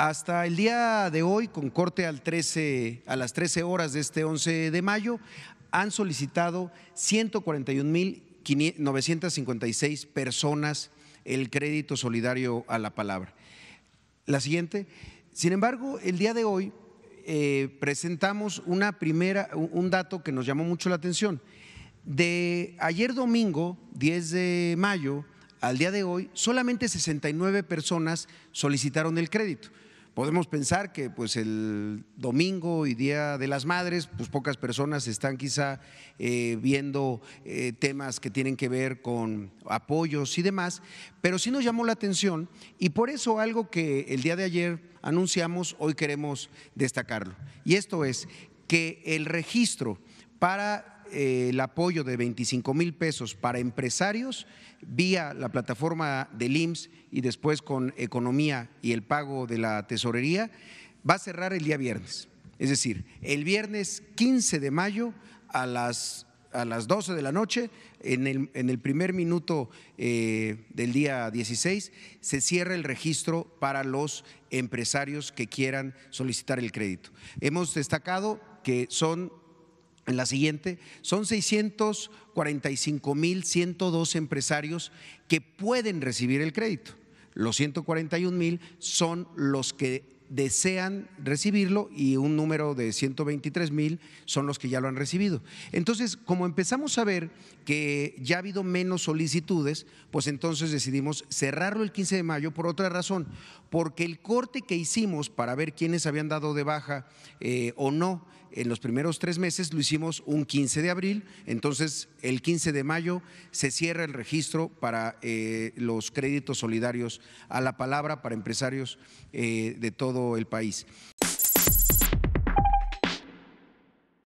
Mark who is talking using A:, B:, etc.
A: Hasta el día de hoy, con corte al 13, a las 13 horas de este 11 de mayo, han solicitado 141.956 personas el crédito solidario a la palabra. La siguiente. Sin embargo, el día de hoy eh, presentamos una primera, un dato que nos llamó mucho la atención. De ayer domingo, 10 de mayo, al día de hoy, solamente 69 personas solicitaron el crédito podemos pensar que pues el domingo y Día de las Madres, pues pocas personas están quizá eh, viendo eh, temas que tienen que ver con apoyos y demás, pero sí nos llamó la atención y por eso algo que el día de ayer anunciamos, hoy queremos destacarlo. Y esto es que el registro para eh, el apoyo de 25 mil pesos para empresarios vía la plataforma del IMSS y después con economía y el pago de la tesorería, va a cerrar el día viernes. Es decir, el viernes 15 de mayo a las, a las 12 de la noche, en el, en el primer minuto eh, del día 16, se cierra el registro para los empresarios que quieran solicitar el crédito. Hemos destacado que son en la siguiente, son 645 mil 102 empresarios que pueden recibir el crédito. Los 141 mil son los que desean recibirlo y un número de 123 mil son los que ya lo han recibido. Entonces, como empezamos a ver que ya ha habido menos solicitudes, pues entonces decidimos cerrarlo el 15 de mayo por otra razón, porque el corte que hicimos para ver quiénes habían dado de baja eh, o no en los primeros tres meses lo hicimos un 15 de abril, entonces el 15 de mayo se cierra el registro para eh, los créditos solidarios a la palabra para empresarios eh, de todo el país.